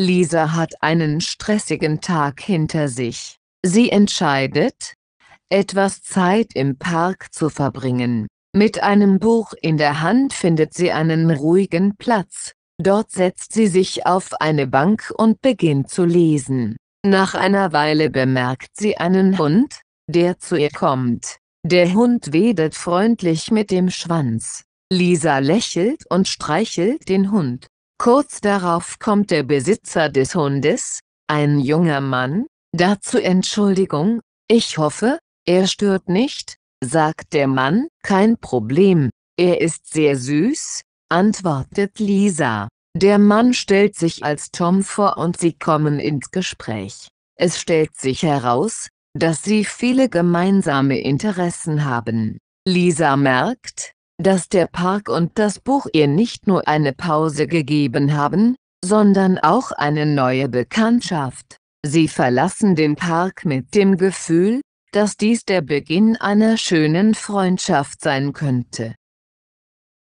Lisa hat einen stressigen Tag hinter sich. Sie entscheidet, etwas Zeit im Park zu verbringen. Mit einem Buch in der Hand findet sie einen ruhigen Platz. Dort setzt sie sich auf eine Bank und beginnt zu lesen. Nach einer Weile bemerkt sie einen Hund, der zu ihr kommt. Der Hund wedelt freundlich mit dem Schwanz. Lisa lächelt und streichelt den Hund. Kurz darauf kommt der Besitzer des Hundes, ein junger Mann, dazu Entschuldigung, ich hoffe, er stört nicht, sagt der Mann, kein Problem, er ist sehr süß, antwortet Lisa. Der Mann stellt sich als Tom vor und sie kommen ins Gespräch. Es stellt sich heraus, dass sie viele gemeinsame Interessen haben. Lisa merkt, dass der Park und das Buch ihr nicht nur eine Pause gegeben haben, sondern auch eine neue Bekanntschaft. Sie verlassen den Park mit dem Gefühl, dass dies der Beginn einer schönen Freundschaft sein könnte.